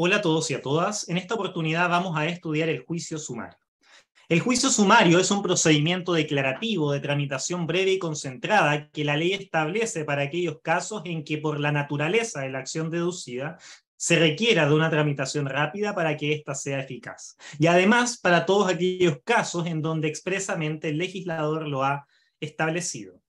Hola a todos y a todas. En esta oportunidad vamos a estudiar el juicio sumario. El juicio sumario es un procedimiento declarativo de tramitación breve y concentrada que la ley establece para aquellos casos en que por la naturaleza de la acción deducida se requiera de una tramitación rápida para que ésta sea eficaz. Y además para todos aquellos casos en donde expresamente el legislador lo ha establecido.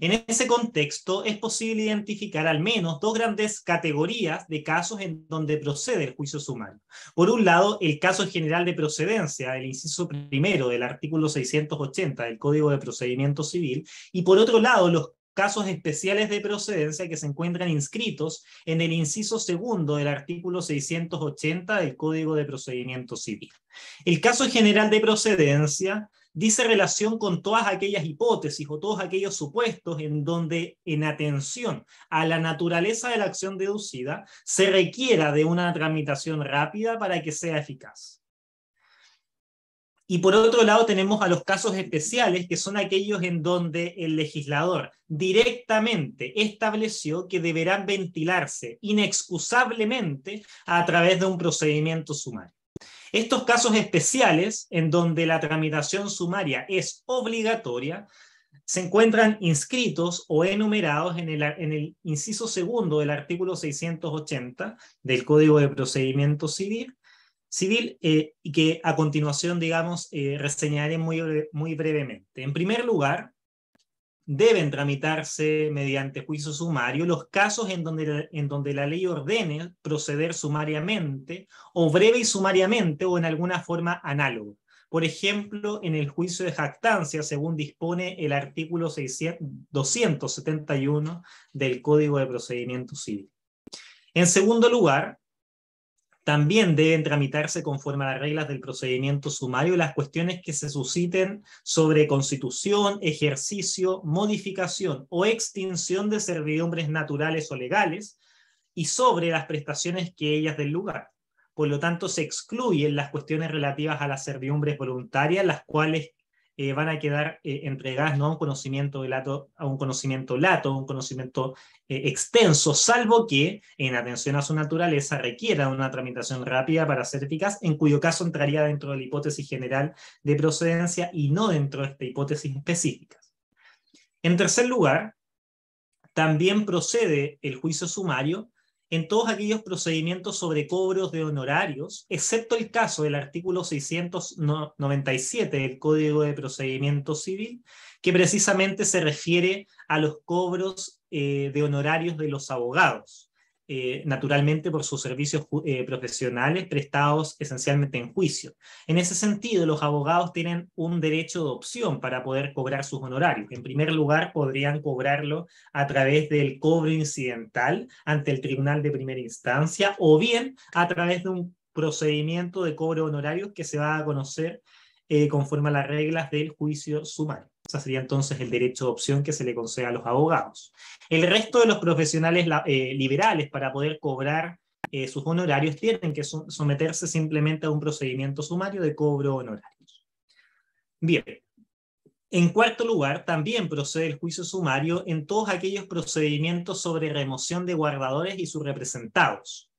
En ese contexto, es posible identificar al menos dos grandes categorías de casos en donde procede el juicio sumario. Por un lado, el caso general de procedencia el inciso primero del artículo 680 del Código de Procedimiento Civil, y por otro lado, los casos especiales de procedencia que se encuentran inscritos en el inciso segundo del artículo 680 del Código de Procedimiento Civil. El caso general de procedencia dice relación con todas aquellas hipótesis o todos aquellos supuestos en donde, en atención a la naturaleza de la acción deducida, se requiera de una tramitación rápida para que sea eficaz. Y por otro lado tenemos a los casos especiales, que son aquellos en donde el legislador directamente estableció que deberán ventilarse inexcusablemente a través de un procedimiento sumario. Estos casos especiales, en donde la tramitación sumaria es obligatoria, se encuentran inscritos o enumerados en el, inciso segundo del artículo 680 del Código de Procedimiento Civil, eh, y que a continuación, digamos, eh, reseñaré muy brevemente. En primer lugar, deben tramitarse mediante juicio sumario los casos en donde, la, ley ordene proceder sumariamente o breve y sumariamente o en alguna forma análogo. Por ejemplo, en el juicio de jactancia, según dispone el artículo 271 del Código de Procedimiento Civil. En segundo lugar, también deben tramitarse conforme a las reglas del procedimiento sumario las cuestiones que se susciten sobre constitución, ejercicio, modificación o extinción de servidumbres naturales o legales y sobre las prestaciones que ellas del lugar. Por lo tanto, se excluyen las cuestiones relativas a las servidumbres voluntarias, las cuales eh, van a quedar eh, entregadas a un conocimiento lato, a un conocimiento lato, un conocimiento eh, extenso, salvo que en atención a su naturaleza requiera una tramitación rápida para ser eficaz, en cuyo caso entraría dentro de la hipótesis general de procedencia y no dentro de esta hipótesis específicas. En tercer lugar, también procede el juicio sumario en todos aquellos procedimientos sobre cobros de honorarios, excepto el caso del artículo 697 del Código de Procedimiento Civil, que precisamente se refiere a los cobros eh, de honorarios de los abogados. Eh, naturalmente por sus servicios eh, profesionales prestados esencialmente en juicio. En ese sentido, los abogados tienen un derecho de opción para poder cobrar sus honorarios. En primer lugar, podrían cobrarlo a través del cobro incidental ante el tribunal de primera instancia o bien a través de un procedimiento de cobro honorarios que se va a conocer eh, conforme a las reglas del juicio sumario esa sería entonces el derecho de opción que se le concede a los abogados. El resto de los profesionales eh, liberales para poder cobrar eh, sus honorarios tienen que someterse simplemente a un procedimiento sumario de cobro honorarios. Bien. En cuarto lugar, también procede el juicio sumario en todos aquellos procedimientos sobre remoción de guardadores y sus representados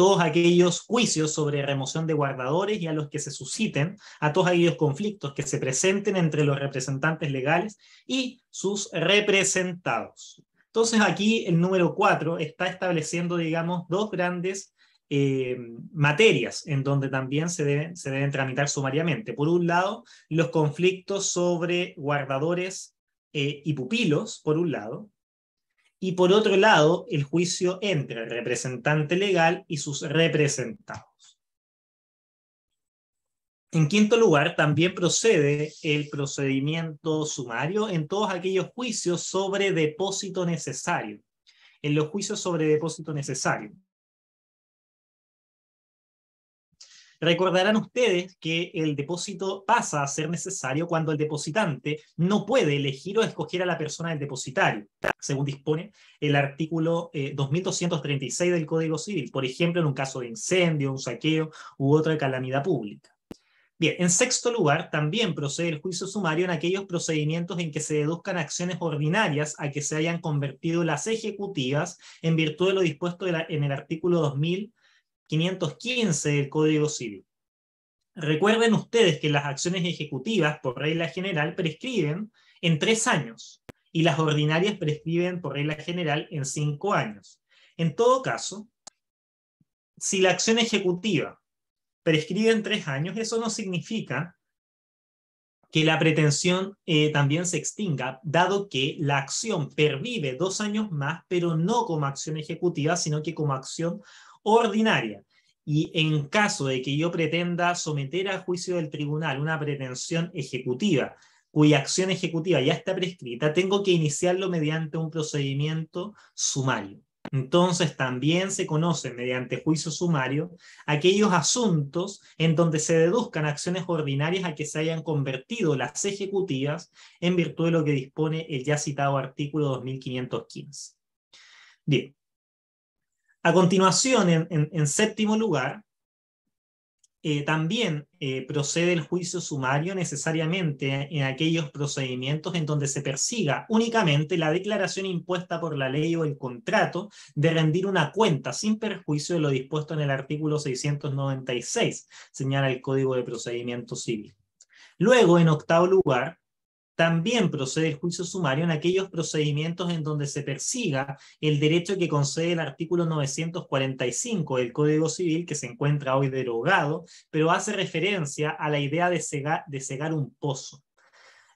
todos aquellos juicios sobre remoción de guardadores y a los que se susciten, a todos aquellos conflictos que se presenten entre los representantes legales y sus representados. Entonces aquí el número cuatro está estableciendo, digamos, dos grandes eh, materias en donde también se deben, se deben tramitar sumariamente. Por un lado, los conflictos sobre guardadores eh, y pupilos, por un lado, y por otro lado, el juicio entre el representante legal y sus representados. En quinto lugar, también procede el procedimiento sumario en todos aquellos juicios sobre depósito necesario. En los juicios sobre depósito necesario. Recordarán ustedes que el depósito pasa a ser necesario cuando el depositante no puede elegir o escoger a la persona del depositario, según dispone el artículo 2236 eh, del Código Civil, por ejemplo, en un caso de incendio, un saqueo u otra calamidad pública. Bien, en sexto lugar, también procede el juicio sumario en aquellos procedimientos en que se deduzcan acciones ordinarias a que se hayan convertido las ejecutivas en virtud de lo dispuesto en el artículo 2000. 515 del Código Civil. Recuerden ustedes que las acciones ejecutivas, por regla general, prescriben en tres años y las ordinarias prescriben, por regla general, en cinco años. En todo caso, si la acción ejecutiva prescribe en tres años, eso no significa que la pretensión eh, también se extinga, dado que la acción pervive dos años más, pero no como acción ejecutiva, sino que como acción ordinaria. Y en caso de que yo pretenda someter a juicio del tribunal una pretensión ejecutiva, cuya acción ejecutiva ya está prescrita, tengo que iniciarlo mediante un procedimiento sumario. Entonces también se conocen mediante juicio sumario aquellos asuntos en donde se deduzcan acciones ordinarias a que se hayan convertido las ejecutivas en virtud de lo que dispone el ya citado artículo 2515. Bien, a continuación, en, séptimo lugar, eh, también eh, procede el juicio sumario necesariamente en aquellos procedimientos en donde se persiga únicamente la declaración impuesta por la ley o el contrato de rendir una cuenta sin perjuicio de lo dispuesto en el artículo 696, señala el Código de Procedimiento Civil. Luego, en octavo lugar, también procede el juicio sumario en aquellos procedimientos en donde se persiga el derecho que concede el artículo 945 del Código Civil, que se encuentra hoy derogado, pero hace referencia a la idea de cegar, un pozo.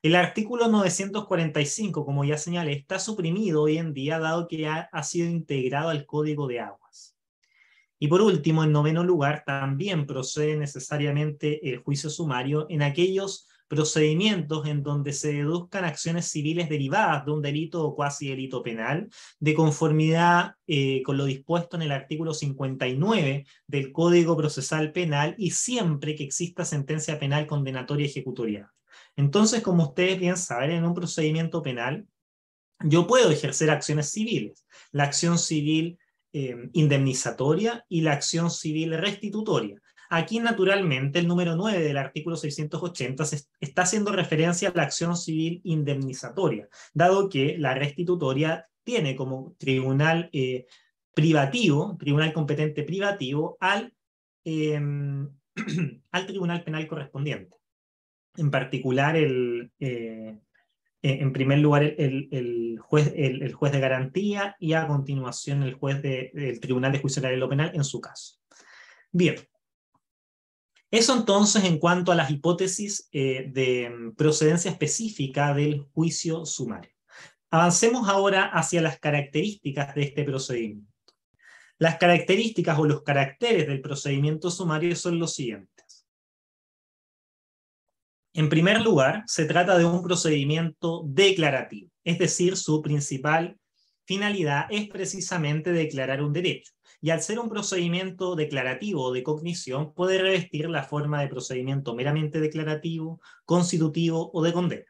El artículo 945, como ya señalé, está suprimido hoy en día, dado que ha, ha sido integrado al Código de Aguas. Y por último, en noveno lugar, también procede necesariamente el juicio sumario en aquellos procedimientos en donde se deduzcan acciones civiles derivadas de un delito o cuasi delito penal, de conformidad eh, con lo dispuesto en el artículo 59 del Código Procesal Penal y siempre que exista sentencia penal condenatoria ejecutoria. Entonces, como ustedes bien saben, en un procedimiento penal, yo puedo ejercer acciones civiles. La acción civil eh, indemnizatoria y la acción civil restitutoria. Aquí, naturalmente, el número 9 del artículo 680 está haciendo referencia a la acción civil indemnizatoria, dado que la restitutoria tiene como tribunal eh, privativo, tribunal competente privativo, em, al, tribunal penal correspondiente. En particular, eh, e-, en primer lugar el, juez, de garantía y a continuación el juez del de, Tribunal de Juicio lo Penal en su caso. Bien, eso entonces en cuanto a las hipótesis eh, de mm, procedencia específica del juicio sumario. Avancemos ahora hacia las características de este procedimiento. Las características o los caracteres del procedimiento sumario son los siguientes. En primer lugar, se trata de un procedimiento declarativo, es decir, su principal finalidad es precisamente declarar un derecho y al ser un procedimiento declarativo de cognición puede revestir la forma de procedimiento meramente declarativo, constitutivo o de condena.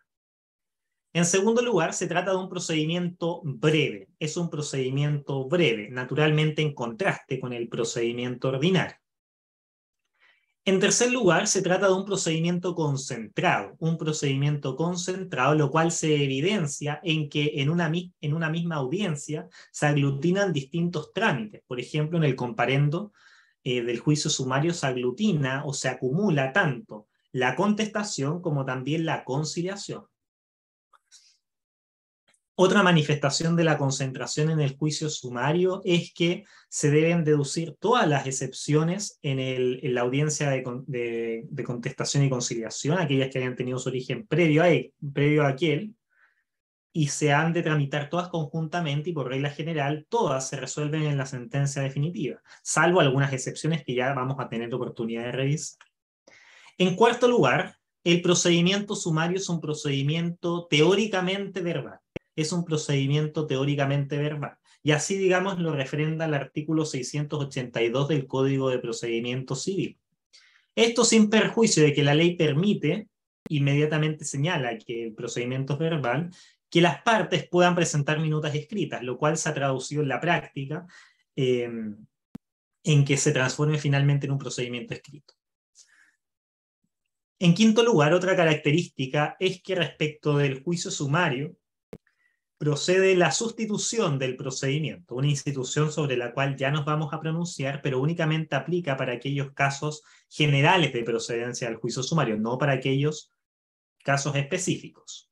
En segundo lugar, se trata de un procedimiento breve. Es un procedimiento breve, naturalmente en contraste con el procedimiento ordinario. En tercer lugar, se trata de un procedimiento concentrado, un procedimiento concentrado, lo cual se evidencia en que en una, misma audiencia se aglutinan distintos trámites. Por ejemplo, en el comparendo eh, del juicio sumario se aglutina o se acumula tanto la contestación como también la conciliación. Otra manifestación de la concentración en el juicio sumario es que se deben deducir todas las excepciones en, la audiencia de, contestación y conciliación, aquellas que hayan tenido su origen previo a, previo a aquel, y se han de tramitar todas conjuntamente y por regla general todas se resuelven en la sentencia definitiva, salvo algunas excepciones que ya vamos a tener oportunidad de revisar. En cuarto lugar, el procedimiento sumario es un procedimiento teóricamente verbal es un procedimiento teóricamente verbal. Y así, digamos, lo refrenda el artículo 682 del Código de Procedimiento Civil. Esto sin perjuicio de que la ley permite, inmediatamente señala que el procedimiento es verbal, que las partes puedan presentar minutas escritas, lo cual se ha traducido en la práctica em, en que se transforme finalmente en un procedimiento escrito. En quinto lugar, otra característica es que respecto del juicio sumario, procede la sustitución del procedimiento, una institución sobre la cual ya nos vamos a pronunciar, pero únicamente aplica para aquellos casos generales de procedencia del juicio sumario, no para aquellos casos específicos.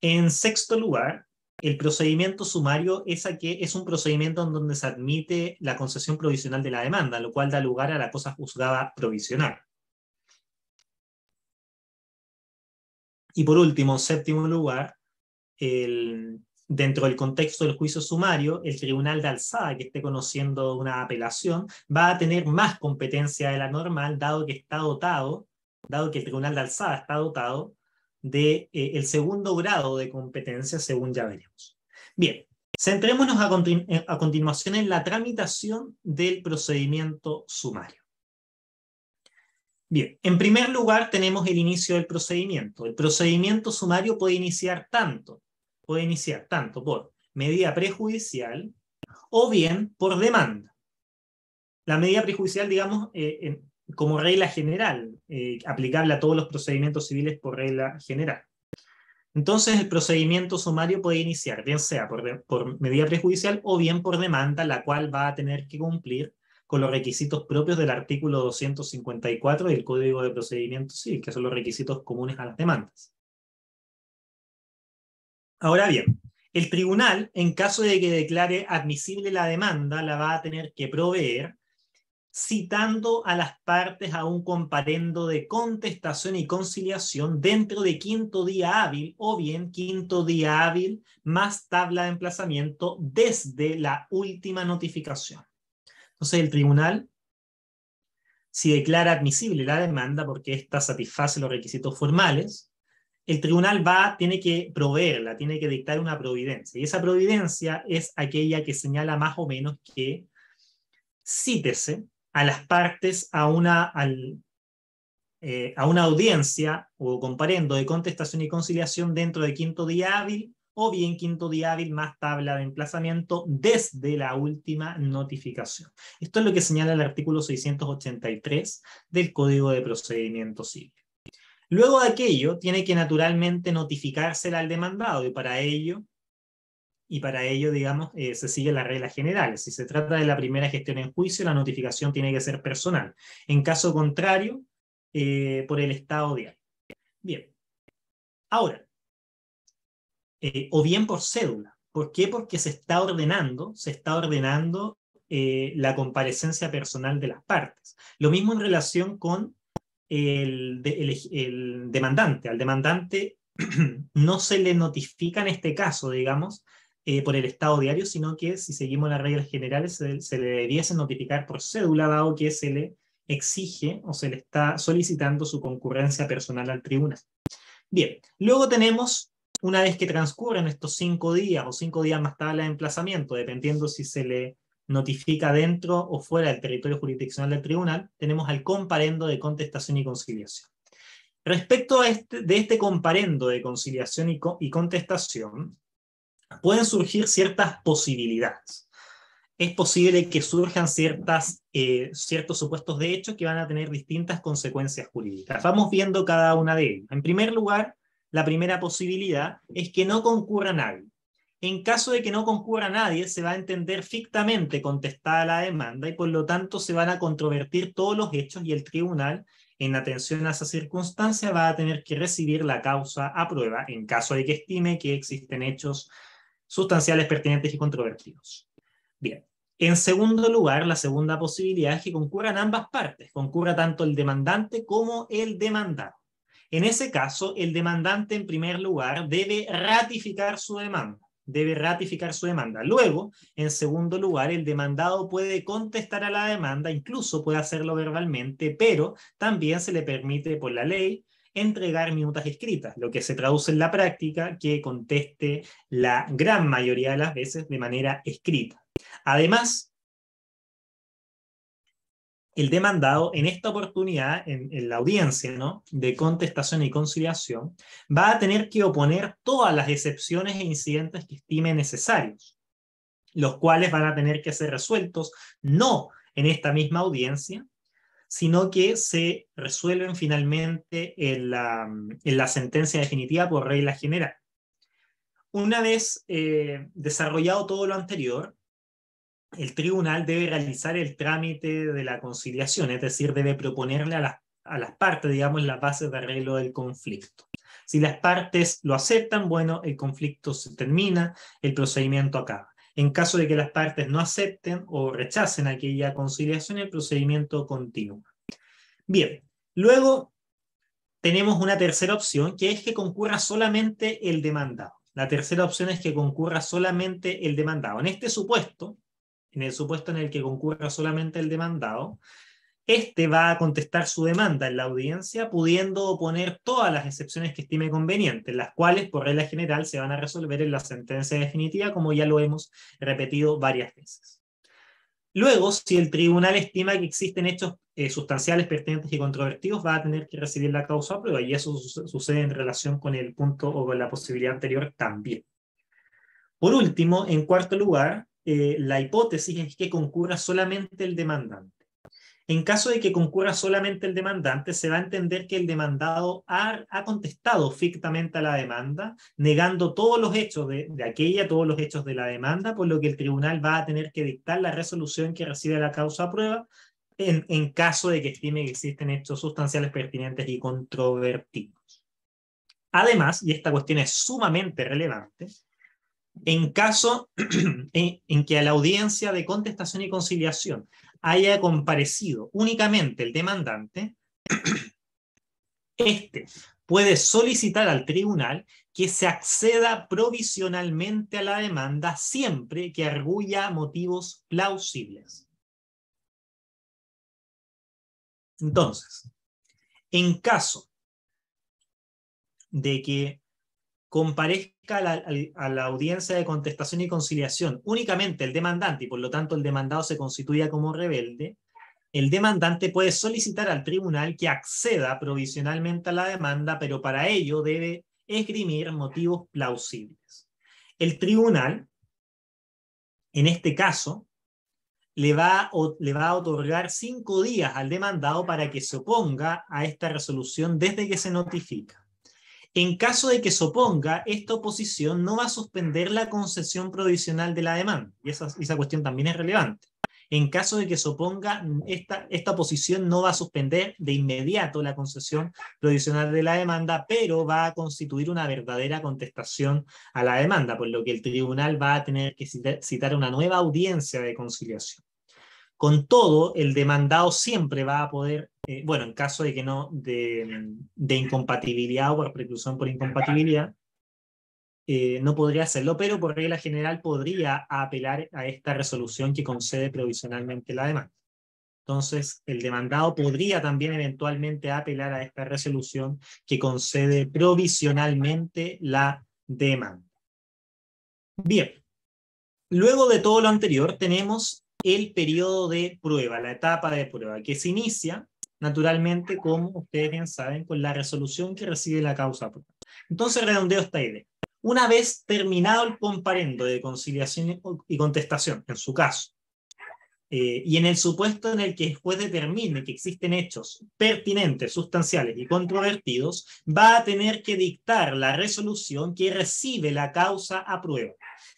En sexto lugar, el procedimiento sumario es, es un procedimiento en donde se admite la concesión provisional de la demanda, lo cual da lugar a la cosa juzgada provisional. Y por último, en séptimo lugar, dentro del contexto del juicio sumario, el tribunal de alzada que esté conociendo una apelación va a tener más competencia de la normal, dado que está dotado, dado que el tribunal de alzada está dotado de eh, segundo grado de competencia, según ya veremos. Bien, centrémonos a eh, continuación en la tramitación del procedimiento sumario. Bien, en primer lugar tenemos el inicio del procedimiento. El procedimiento sumario puede iniciar tanto, puede iniciar tanto por medida prejudicial o bien por demanda. La medida prejudicial, digamos, eh, como regla general, eh, aplicable a todos los procedimientos civiles por regla general. Entonces, el procedimiento sumario puede iniciar, bien sea por, por medida prejudicial o bien por demanda, la cual va a tener que cumplir con los requisitos propios del artículo 254 del Código de Procedimiento Civil, que son los requisitos comunes a las demandas. Ahora bien, el tribunal, en caso de que declare admisible la demanda, la va a tener que proveer citando a las partes a un comparendo de contestación y conciliación dentro de quinto día hábil o bien quinto día hábil más tabla de emplazamiento desde la última notificación. Entonces el tribunal, si declara admisible la demanda porque ésta satisface los requisitos formales, el tribunal va, tiene que proveerla, tiene que dictar una providencia. Y esa providencia es aquella que señala más o menos que cítese a las partes a una, eh, a una audiencia o comparendo de contestación y conciliación dentro de quinto día hábil o bien quinto día hábil más tabla de emplazamiento desde la última notificación. Esto es lo que señala el artículo 683 del Código de Procedimiento Civil. Luego de aquello, tiene que naturalmente notificársela al demandado y para ello, y para ello digamos, eh, se siguen las reglas generales. Si se trata de la primera gestión en juicio, la notificación tiene que ser personal. En caso contrario, eh, por el estado diario. Bien. Ahora, eh, o bien por cédula. ¿Por qué? Porque se está ordenando, se está ordenando eh, la comparecencia personal de las partes. Lo mismo en relación con el, demandante. Al demandante no se le notifica en este caso, digamos, eh, por el estado diario, sino que si seguimos las reglas generales se, se, le debiese notificar por cédula, dado que se le exige o se le está solicitando su concurrencia personal al tribunal. Bien, luego tenemos una vez que transcurren estos cinco días o cinco días más tarde el emplazamiento, dependiendo si se le notifica dentro o fuera del territorio jurisdiccional del tribunal, tenemos al comparendo de contestación y conciliación. Respecto a este, de este comparendo de conciliación y, contestación, pueden surgir ciertas posibilidades. Es posible que surjan ciertas, eh, ciertos supuestos de hecho que van a tener distintas consecuencias jurídicas. Vamos viendo cada una de ellas. En primer lugar, la primera posibilidad es que no concurra nadie. En caso de que no concurra nadie, se va a entender fictamente contestada la demanda y por lo tanto se van a controvertir todos los hechos y el tribunal, en atención a esa circunstancia, va a tener que recibir la causa a prueba en caso de que estime que existen hechos sustanciales pertinentes y controvertidos. Bien. En segundo lugar, la segunda posibilidad es que concurran ambas partes, concurra tanto el demandante como el demandado. En ese caso, el demandante en primer lugar debe ratificar su demanda debe ratificar su demanda. Luego, en segundo lugar, el demandado puede contestar a la demanda, incluso puede hacerlo verbalmente, pero también se le permite por la ley entregar minutas escritas, lo que se traduce en la práctica que conteste la gran mayoría de las veces de manera escrita. Además, el demandado en esta oportunidad, en, la audiencia de contestación y conciliación, va a tener que oponer todas las excepciones e incidentes que estime necesarios, los cuales van a tener que ser resueltos no en esta misma audiencia, sino que se resuelven finalmente en la, sentencia definitiva por regla general. Una vez eh, desarrollado todo lo anterior, el tribunal debe realizar el trámite de la conciliación, es decir, debe proponerle a las, partes, digamos, las bases de arreglo del conflicto. Si las partes lo aceptan, bueno, el conflicto se termina, el procedimiento acaba. En caso de que las partes no acepten o rechacen aquella conciliación, el procedimiento continúa. Bien, luego tenemos una tercera opción, que es que concurra solamente el demandado. La tercera opción es que concurra solamente el demandado. En este supuesto, en el supuesto en el que concurra solamente el demandado, este va a contestar su demanda en la audiencia, pudiendo oponer todas las excepciones que estime convenientes, las cuales por regla general se van a resolver en la sentencia definitiva, como ya lo hemos repetido varias veces. Luego, si el tribunal estima que existen hechos eh, sustanciales, pertinentes y controvertidos, va a tener que recibir la causa a prueba, y eso sucede en relación con el punto o con la posibilidad anterior también. Por último, en cuarto lugar, eh, la hipótesis es que concurra solamente el demandante. En caso de que concurra solamente el demandante, se va a entender que el demandado ha, contestado fictamente a la demanda, negando todos los hechos de, aquella, todos los hechos de la demanda, por lo que el tribunal va a tener que dictar la resolución que recibe la causa a prueba en caso de que estime que existen hechos sustanciales pertinentes y controvertidos. Además, y esta cuestión es sumamente relevante, en caso en, que a la audiencia de contestación y conciliación haya comparecido únicamente el demandante, este puede solicitar al tribunal que se acceda provisionalmente a la demanda siempre que arguya motivos plausibles. Entonces, en caso de que comparezca a la, audiencia de contestación y conciliación únicamente el demandante y por lo tanto el demandado se constituya como rebelde, el demandante puede solicitar al tribunal que acceda provisionalmente a la demanda, pero para ello debe esgrimir motivos plausibles. El tribunal, en este caso, le va, le va a otorgar cinco días al demandado para que se oponga a esta resolución desde que se notifica. En caso de que se oponga, esta oposición no va a suspender la concesión provisional de la demanda. Y esa, cuestión también es relevante. En caso de que se oponga, esta, esta oposición no va a suspender de inmediato la concesión provisional de la demanda, pero va a constituir una verdadera contestación a la demanda, por lo que el tribunal va a tener que citar una nueva audiencia de conciliación. Con todo, el demandado siempre va a poder, eh, bueno, en caso de que no, de, incompatibilidad o por preclusión por incompatibilidad, eh, no podría hacerlo, pero por regla general podría apelar a esta resolución que concede provisionalmente la demanda. Entonces, el demandado podría también eventualmente apelar a esta resolución que concede provisionalmente la demanda. Bien, luego de todo lo anterior tenemos el periodo de prueba, la etapa de prueba, que se inicia naturalmente, como ustedes bien saben, con la resolución que recibe la causa. Entonces, redondeo esta idea. Una vez terminado el comparendo de conciliación y contestación, en su caso, eh, y en el supuesto en el que el juez determine que existen hechos pertinentes, sustanciales y controvertidos, va a tener que dictar la resolución que recibe la causa a prueba.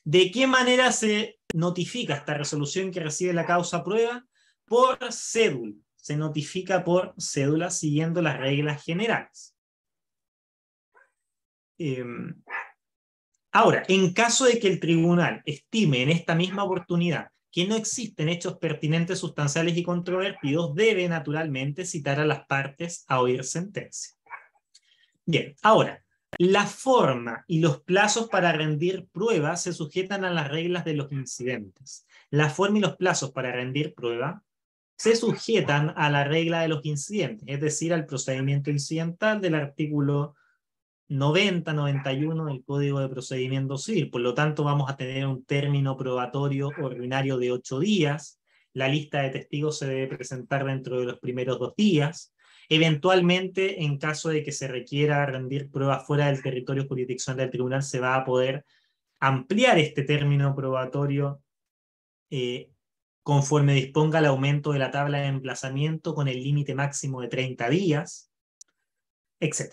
¿De qué manera se notifica esta resolución que recibe la causa prueba? Por cédula. Se notifica por cédula siguiendo las reglas generales. Em, ahora, en caso de que el tribunal estime en esta misma oportunidad que no existen hechos pertinentes, sustanciales y controvertidos, debe naturalmente citar a las partes a oír sentencia. Bien, ahora, la forma y los plazos para rendir pruebas se sujetan a las reglas de los incidentes. La forma y los plazos para rendir prueba se sujetan a la regla de los incidentes, es decir, al procedimiento incidental del artículo 90, 91 del Código de Procedimiento Civil. Por lo tanto, vamos a tener un término probatorio ordinario de ocho días. La lista de testigos se debe presentar dentro de los primeros dos días. Eventualmente, en caso de que se requiera rendir pruebas fuera del territorio jurisdiccional del tribunal, se va a poder ampliar este término probatorio eh, conforme disponga el aumento de la tabla de emplazamiento con el límite máximo de 30 días, etc.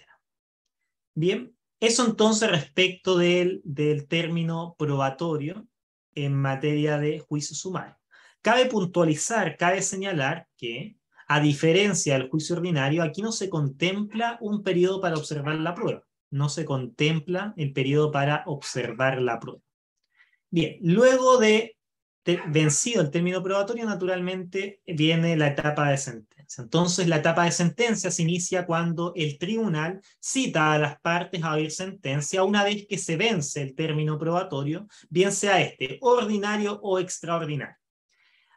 Bien, eso entonces respecto del, del término probatorio en materia de juicio sumario. Cabe puntualizar, cabe señalar que a diferencia del juicio ordinario, aquí no se contempla un periodo para observar la prueba, no se contempla el periodo para observar la prueba. Bien, luego de vencido el término probatorio, naturalmente viene la etapa de sentencia. Entonces, la etapa de sentencia se inicia cuando el tribunal cita a las partes a oír sentencia una vez que se vence el término probatorio, bien sea este ordinario o extraordinario.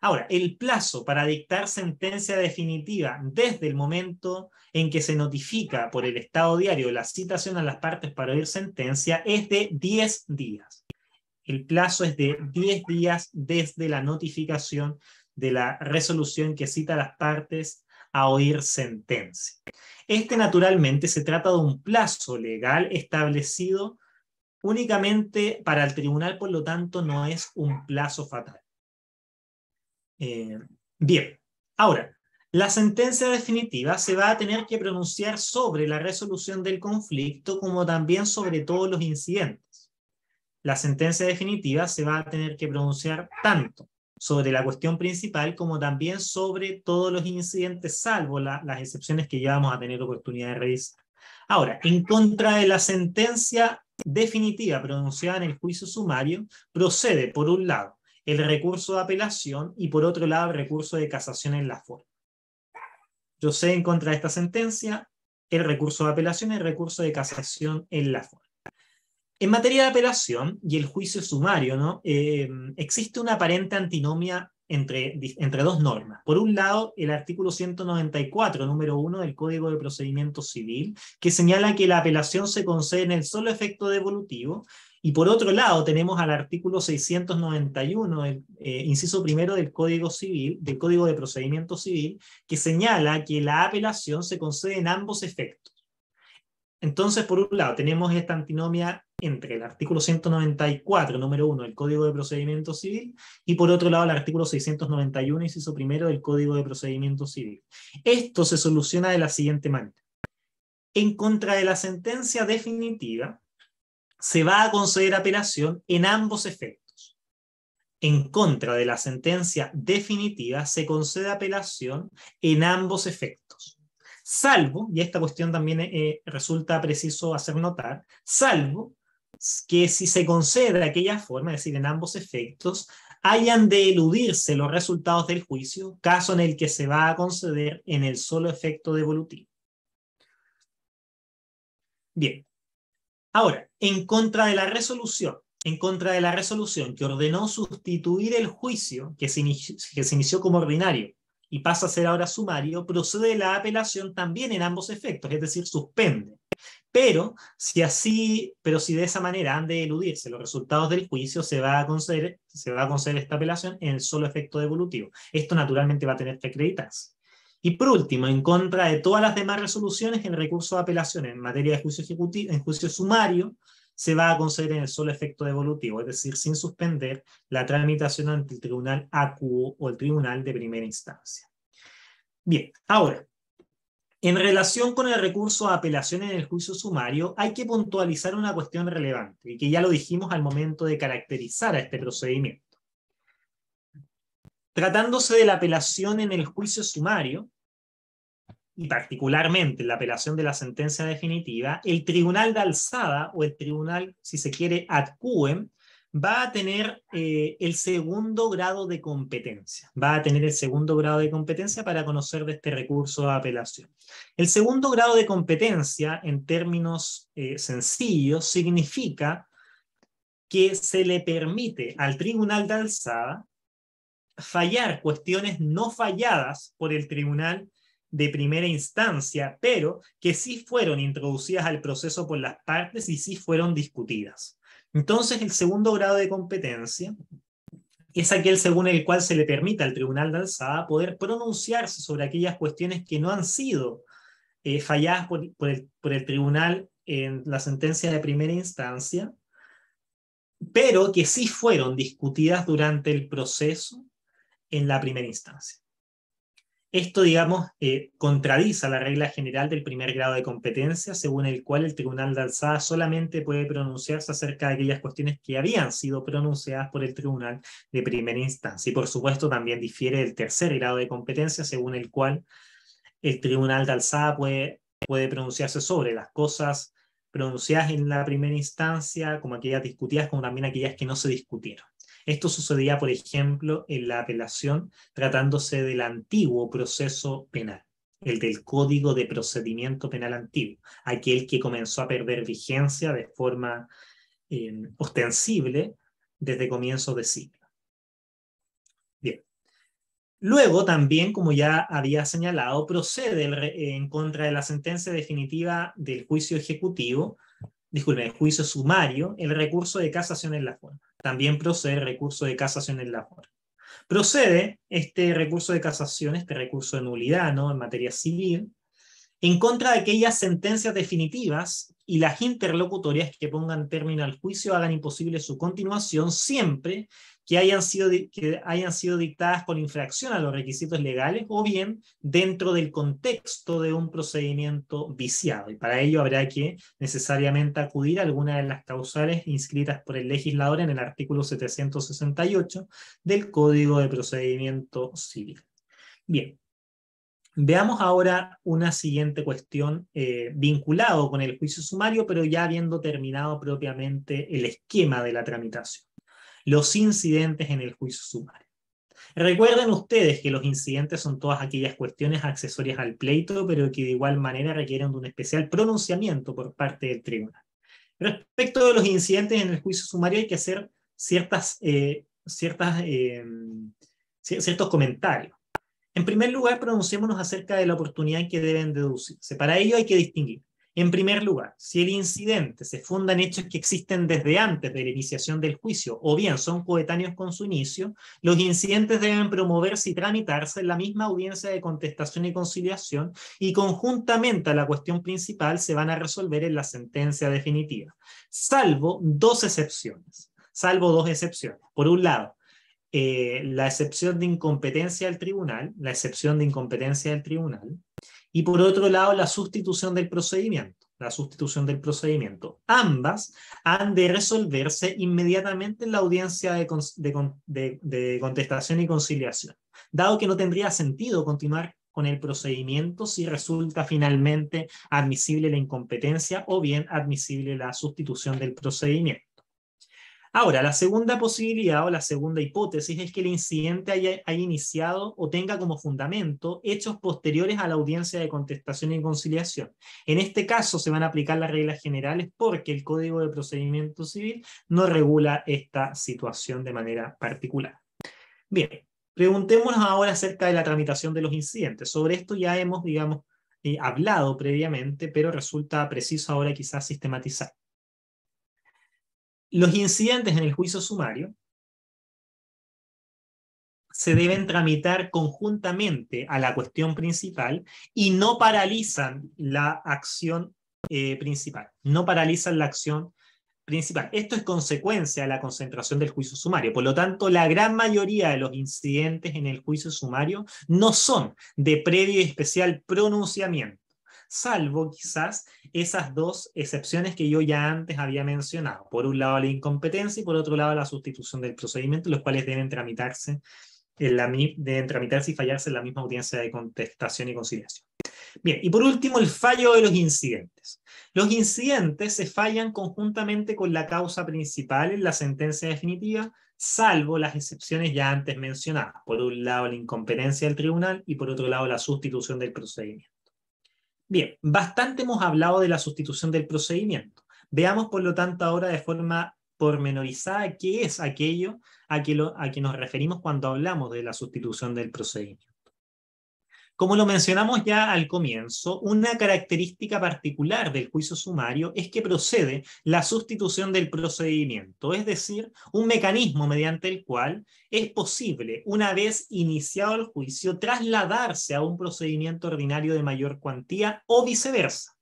Ahora, el plazo para dictar sentencia definitiva desde el momento en que se notifica por el Estado diario la citación a las partes para oír sentencia es de 10 días. El plazo es de 10 días desde la notificación de la resolución que cita a las partes a oír sentencia. Este naturalmente se trata de un plazo legal establecido únicamente para el tribunal, por lo tanto no es un plazo fatal. Eh, bien, ahora, la sentencia definitiva se va a tener que pronunciar sobre la resolución del conflicto como también sobre todos los incidentes. La sentencia definitiva se va a tener que pronunciar tanto sobre la cuestión principal como también sobre todos los incidentes, salvo las excepciones que ya vamos a tener oportunidad de revisar. Ahora, en contra de la sentencia definitiva pronunciada en el juicio sumario, procede, por un lado, el recurso de apelación y por otro lado el recurso de casación en la forma. Yo sé en contra de esta sentencia, el recurso de apelación y el recurso de casación en la forma. En materia de apelación y el juicio sumario, ¿no? Eh, existe una aparente antinomia entre, entre dos normas. Por un lado, el artículo 194, número 1 del Código de Procedimiento Civil, que señala que la apelación se concede en el solo efecto devolutivo y por otro lado, tenemos al artículo 691, el eh, inciso primero del Código Civil, del Código de Procedimiento Civil, que señala que la apelación se concede en ambos efectos. Entonces, por un lado, tenemos esta antinomia entre el artículo 194, número 1, del Código de Procedimiento Civil, y por otro lado el artículo 691, inciso primero, del Código de Procedimiento Civil. Esto se soluciona de la siguiente manera. En contra de la sentencia definitiva, se va a conceder apelación en ambos efectos. En contra de la sentencia definitiva se concede apelación en ambos efectos. Salvo, y esta cuestión también eh, eh, resulta preciso hacer notar, salvo que si se concede de aquella forma, es decir, en ambos efectos, hayan de eludirse los resultados del juicio, caso en el que se va a conceder en el solo efecto devolutivo. Bien, Ahora, en contra de la resolución, en contra de la resolución que ordenó sustituir el juicio que se, inició, como ordinario y pasa a ser ahora sumario, procede la apelación también en ambos efectos, es decir, suspende. Pero si así, pero si de esa manera han de eludirse los resultados del juicio, se va a conceder, se va a conceder esta apelación en el solo efecto devolutivo. Esto naturalmente va a tener que acreditarse. Y por último, en contra de todas las demás resoluciones el recurso de apelación en materia de juicio ejecutivo, en juicio sumario, se va a conceder en el solo efecto devolutivo, es decir, sin suspender la tramitación ante el tribunal acu o el tribunal de primera instancia. Bien, ahora, en relación con el recurso de apelación en el juicio sumario, hay que puntualizar una cuestión relevante y que ya lo dijimos al momento de caracterizar a este procedimiento. Tratándose de la apelación en el juicio sumario, y particularmente la apelación de la sentencia definitiva, el tribunal de alzada o el tribunal, si se quiere, ad quem, va a tener eh, el segundo grado de competencia, va a tener el segundo grado de competencia para conocer de este recurso de apelación. El segundo grado de competencia, en términos eh, sencillos, significa que se le permite al tribunal de alzada fallar cuestiones no falladas por el tribunal de primera instancia, pero que sí fueron introducidas al proceso por las partes y sí fueron discutidas. Entonces, el segundo grado de competencia es aquel según el cual se le permite al Tribunal de Alzada poder pronunciarse sobre aquellas cuestiones que no han sido eh, falladas el, por el Tribunal en la sentencia de primera instancia, pero que sí fueron discutidas durante el proceso en la primera instancia. Esto, digamos, eh, contradice la regla general del primer grado de competencia, según el cual el Tribunal de Alzada solamente puede pronunciarse acerca de aquellas cuestiones que habían sido pronunciadas por el Tribunal de primera instancia. Y, por supuesto, también difiere del tercer grado de competencia, según el cual el Tribunal de Alzada puede, puede pronunciarse sobre las cosas pronunciadas en la primera instancia, como aquellas discutidas, como también aquellas que no se discutieron. Esto sucedía, por ejemplo, en la apelación tratándose del antiguo proceso penal el del Código de Procedimiento Penal Antiguo, aquel que comenzó a perder vigencia de forma em, ostensible desde comienzos de siglo. Bien. Luego también, como ya había señalado, procede en contra de la sentencia definitiva del juicio ejecutivo, disculpe, el juicio sumario, el recurso de casación en la forma también procede recurso de casación en la labor Procede este recurso de casación, este recurso de nulidad ¿no? en materia civil, en contra de aquellas sentencias definitivas y las interlocutorias que pongan término al juicio hagan imposible su continuación siempre que hayan sido, que hayan sido dictadas con infracción a los requisitos legales o bien dentro del contexto de un procedimiento viciado. Y para ello habrá que necesariamente acudir a alguna de las causales inscritas por el legislador en el artículo 768 del Código de Procedimiento Civil. Bien, Veamos ahora una siguiente cuestión vinculada eh, vinculado con el juicio sumario, pero ya habiendo terminado propiamente el esquema de la tramitación los incidentes en el juicio sumario. Recuerden ustedes que los incidentes son todas aquellas cuestiones accesorias al pleito, pero que de igual manera requieren de un especial pronunciamiento por parte del tribunal. Respecto de los incidentes en el juicio sumario, hay que hacer ciertas, eh, ciertas, eh, ciertos comentarios. En primer lugar, pronunciémonos acerca de la oportunidad que deben deducirse. Para ello hay que distinguir en primer lugar, si el incidente se funda en hechos que existen desde antes de la iniciación del juicio o bien son coetáneos con su inicio, los incidentes deben promoverse y tramitarse en la misma audiencia de contestación y conciliación y conjuntamente a la cuestión principal se van a resolver en la sentencia definitiva, salvo dos excepciones, salvo dos excepciones. Por un lado, eh, la excepción de incompetencia del tribunal, la excepción de incompetencia del tribunal, y por otro lado la sustitución del procedimiento. La sustitución del procedimiento. Ambas han de resolverse inmediatamente en la audiencia de, de contestación y conciliación, dado que no tendría sentido continuar con el procedimiento si resulta finalmente admisible la incompetencia o bien admisible la sustitución del procedimiento. Ahora, la segunda posibilidad o la segunda hipótesis es que el incidente haya, iniciado o tenga como fundamento hechos posteriores a la audiencia de contestación y conciliación. En este caso se van a aplicar las reglas generales porque el Código de Procedimiento Civil no regula esta situación de manera particular. Bien, preguntémonos ahora acerca de la tramitación de los incidentes. Sobre esto ya hemos, digamos, eh, hablado previamente, pero resulta preciso ahora quizás sistematizar. Los incidentes en el juicio sumario se deben tramitar conjuntamente a la cuestión principal y no paralizan la acción eh, principal, no paralizan la acción principal. Esto es consecuencia de la concentración del juicio sumario. Por lo tanto, la gran mayoría de los incidentes en el juicio sumario no son de previo y especial pronunciamiento salvo quizás esas dos excepciones que yo ya antes había mencionado. Por un lado la incompetencia y por otro lado la sustitución del procedimiento, los cuales deben tramitarse, en la, tramitarse y fallarse en la misma audiencia de contestación y conciliación. Bien, y por último, el fallo de los incidentes. Los incidentes se fallan conjuntamente con la causa principal en la sentencia definitiva, salvo las excepciones ya antes mencionadas. Por un lado, la incompetencia del tribunal y por otro lado, la sustitución del procedimiento. Bien, bastante hemos hablado de la sustitución del procedimiento. Veamos, por lo tanto, ahora de forma pormenorizada qué es aquello a que, nos referimos cuando hablamos de la sustitución del procedimiento. Como lo mencionamos ya al comienzo, una característica particular del juicio sumario es que procede la sustitución del procedimiento, es decir, un mecanismo mediante el cual es posible, una vez iniciado el juicio, trasladarse a un procedimiento ordinario de mayor cuantía o viceversa.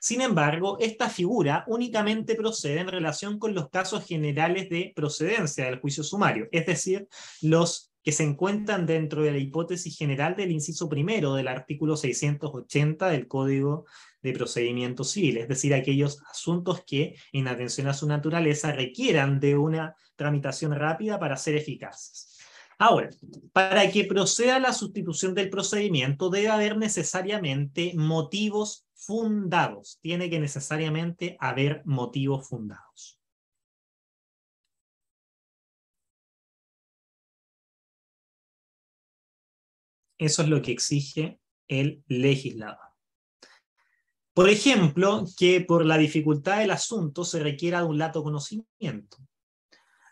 Sin embargo, esta figura únicamente procede en relación con los casos generales de procedencia del juicio sumario, es decir, los que se encuentran dentro de la hipótesis general del inciso primero del artículo 680 del Código de Procedimiento Civil, es decir, aquellos asuntos que, en atención a su naturaleza, requieran de una tramitación rápida para ser eficaces. Ahora, para que proceda la sustitución del procedimiento debe haber necesariamente motivos fundados, tiene que necesariamente haber motivos fundados. Eso es lo que exige el legislador. Por ejemplo, que por la dificultad del asunto se requiera de un lato conocimiento.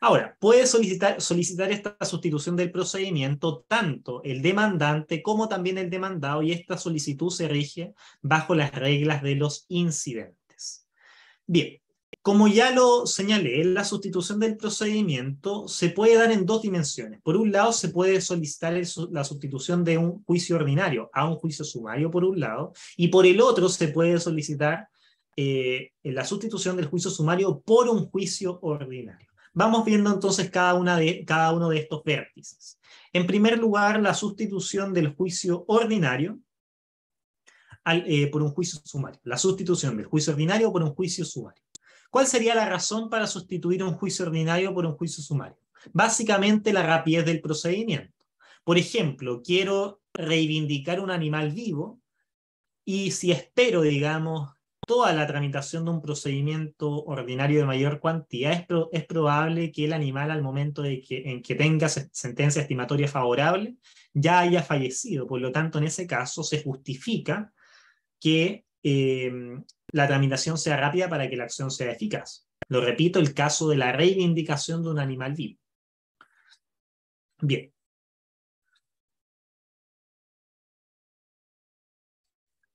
Ahora, puede solicitar, solicitar esta sustitución del procedimiento tanto el demandante como también el demandado y esta solicitud se rige bajo las reglas de los incidentes. Bien, como ya lo señalé, la sustitución del procedimiento se puede dar en dos dimensiones. Por un lado, se puede solicitar la sustitución de un juicio ordinario a un juicio sumario, por un lado, y por el otro se puede solicitar eh, la sustitución del juicio sumario por un juicio ordinario. Vamos viendo entonces cada, una de, cada uno de estos vértices. En primer lugar, la sustitución del juicio ordinario eh, por un juicio sumario. La sustitución del juicio ordinario por un juicio sumario. ¿Cuál sería la razón para sustituir un juicio ordinario por un juicio sumario? Básicamente la rapidez del procedimiento. Por ejemplo, quiero reivindicar un animal vivo y si espero, digamos, toda la tramitación de un procedimiento ordinario de mayor cuantía, es, probable que el animal al momento de que, en que tenga sentencia estimatoria favorable ya haya fallecido. Por lo tanto, en ese caso se justifica que eh, la tramitación sea rápida para que la acción sea eficaz. Lo repito, el caso de la reivindicación de un animal vivo. Bien.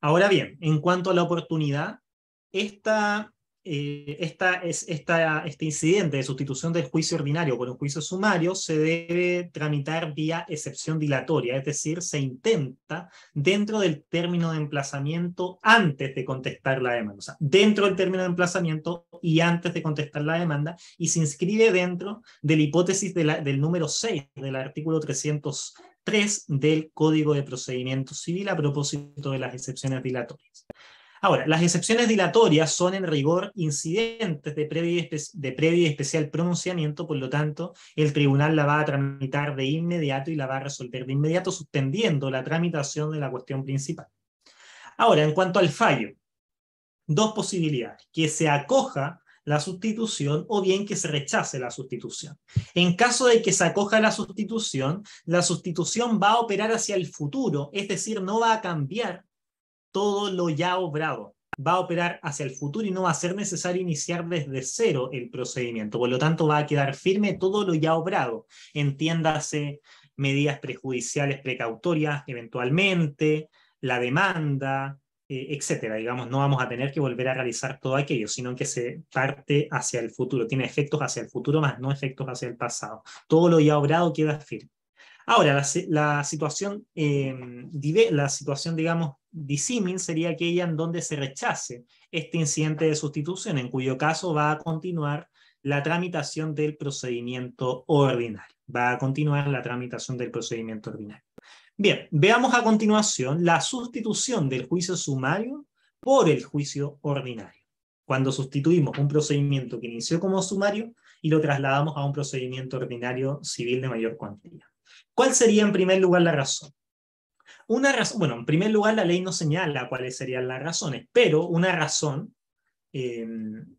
Ahora bien, en cuanto a la oportunidad, esta eh, esta, es, esta, este incidente de sustitución del juicio ordinario por un juicio sumario se debe tramitar vía excepción dilatoria, es decir, se intenta dentro del término de emplazamiento antes de contestar la demanda, o sea, dentro del término de emplazamiento y antes de contestar la demanda, y se inscribe dentro de la hipótesis del número 6 del artículo 303 del Código de Procedimiento Civil a propósito de las excepciones dilatorias. Ahora, las excepciones dilatorias son en rigor incidentes de previo, de y especial pronunciamiento, por lo tanto, el tribunal la va a tramitar de inmediato y la va a resolver de inmediato, suspendiendo la tramitación de la cuestión principal. Ahora, en cuanto al fallo, dos posibilidades, que se acoja la sustitución o bien que se rechace la sustitución. En caso de que se acoja la sustitución, la sustitución va a operar hacia el futuro, es decir, no va a cambiar todo lo ya obrado. Va a operar hacia el futuro y no va a ser necesario iniciar desde cero el procedimiento. Por lo tanto, va a quedar firme todo lo ya obrado. Entiéndase medidas prejudiciales precautorias eventualmente, la demanda, eh, etcétera. Digamos, no vamos a tener que volver a realizar todo aquello, sino que se parte hacia el futuro. Tiene efectos hacia el futuro, más no efectos hacia el pasado. Todo lo ya obrado queda firme. Ahora, la, situación, em, la situación, digamos, disímil sería aquella en donde se rechace este incidente de sustitución, en cuyo caso va a continuar la tramitación del procedimiento ordinario. Va a continuar la tramitación del procedimiento ordinario. Bien, veamos a continuación la sustitución del juicio sumario por el juicio ordinario. Cuando sustituimos un procedimiento que inició como sumario y lo trasladamos a un procedimiento ordinario civil de mayor cuantía. ¿Cuál sería en primer lugar la razón? Una razón, bueno, en primer lugar la ley no señala cuáles serían las razones, pero una razón em,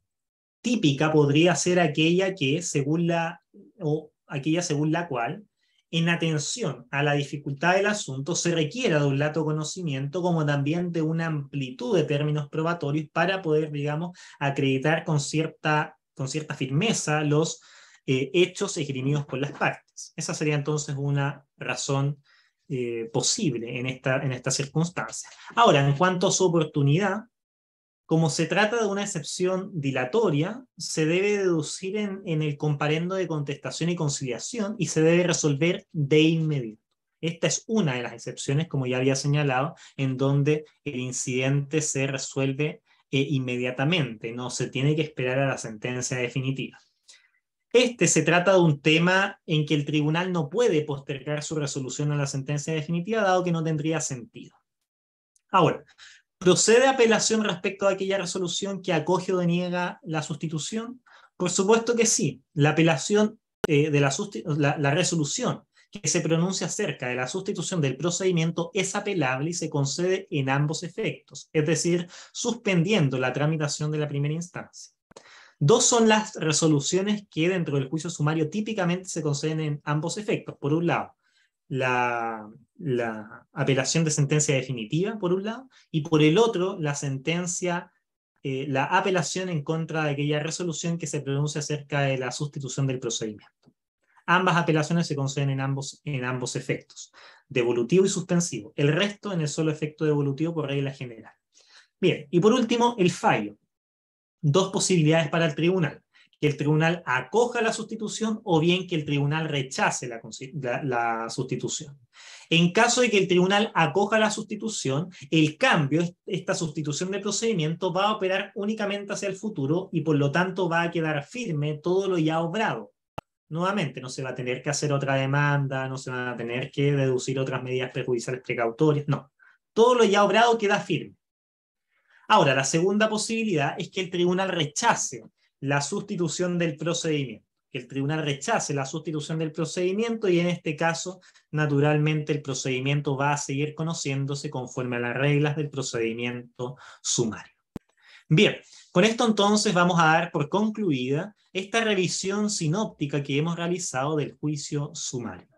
típica podría ser aquella que según la o aquella según la cual en atención a la dificultad del asunto se requiera de un lato conocimiento como también de una amplitud de términos probatorios para poder, digamos, acreditar con cierta, con cierta firmeza los eh, hechos esgrimidos por las partes. Esa sería entonces una razón eh, posible en esta, en circunstancia. Ahora, en cuanto a su oportunidad, como se trata de una excepción dilatoria, se debe deducir en, el comparendo de contestación y conciliación y se debe resolver de inmediato. Esta es una de las excepciones, como ya había señalado, en donde el incidente se resuelve eh, inmediatamente, no se tiene que esperar a la sentencia definitiva. Este se trata de un tema en que el tribunal no puede postergar su resolución a la sentencia definitiva, dado que no tendría sentido. Ahora, ¿procede apelación respecto a aquella resolución que acoge o deniega la sustitución? Por supuesto que sí. La apelación eh, de la resolución que se pronuncia acerca de la sustitución del procedimiento es apelable y se concede en ambos efectos, es decir, suspendiendo la tramitación de la primera instancia. Dos son las resoluciones que dentro del juicio sumario típicamente se conceden en ambos efectos. Por un lado, la, apelación de sentencia definitiva, por un lado, y por el otro, la sentencia eh, la apelación en contra de aquella resolución que se pronuncia acerca de la sustitución del procedimiento. Ambas apelaciones se conceden en ambos, en ambos efectos, devolutivo y suspensivo, el resto en el solo efecto devolutivo por regla general. Bien, y por último, el fallo dos posibilidades para el tribunal, que el tribunal acoja la sustitución o bien que el tribunal rechace la, la, sustitución. En caso de que el tribunal acoja la sustitución, el cambio, esta sustitución de procedimiento va a operar únicamente hacia el futuro y por lo tanto va a quedar firme todo lo ya obrado. Nuevamente, no se va a tener que hacer otra demanda, no se va a tener que deducir otras medidas perjudiciales precautorias, no. Todo lo ya obrado queda firme. Ahora, la segunda posibilidad es que el tribunal rechace la sustitución del procedimiento, que el tribunal rechace la sustitución del procedimiento y en este caso, naturalmente, el procedimiento va a seguir conociéndose conforme a las reglas del procedimiento sumario. Bien, con esto entonces vamos a dar por concluida esta revisión sinóptica que hemos realizado del juicio sumario.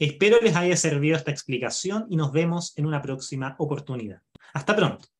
Espero les haya servido esta explicación y nos vemos en una próxima oportunidad. Hasta pronto.